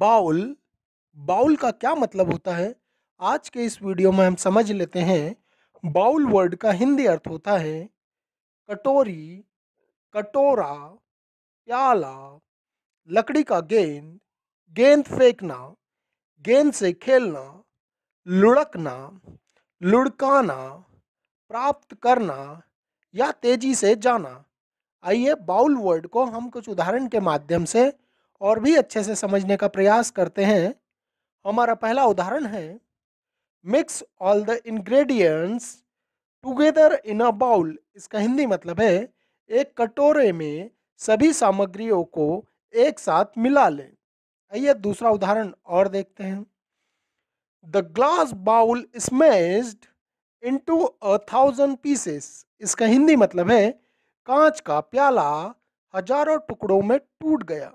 bowl bowl का क्या मतलब होता है आज के इस वीडियो में हम समझ लेते हैं बाउल वर्ड का हिंदी अर्थ होता है कटोरी कटोरा प्याला लकड़ी का गेंद गेंद फेंकना गेंद से खेलना लुढ़कना लुढ़काना प्राप्त करना या तेजी से जाना आइए बाउल वर्ड को हम कुछ उदाहरण के माध्यम से और भी अच्छे से समझने का प्रयास करते हैं हमारा पहला उदाहरण है mix all the ingredients together in a bowl इसका हिंदी मतलब है एक कटोरे में सभी सामग्रियों को एक साथ मिला लें आइए दूसरा उदाहरण और देखते हैं the glass bowl smashed into a thousand pieces इसका हिंदी मतलब है कांच का प्याला हजारों टुकड़ों में टूट गया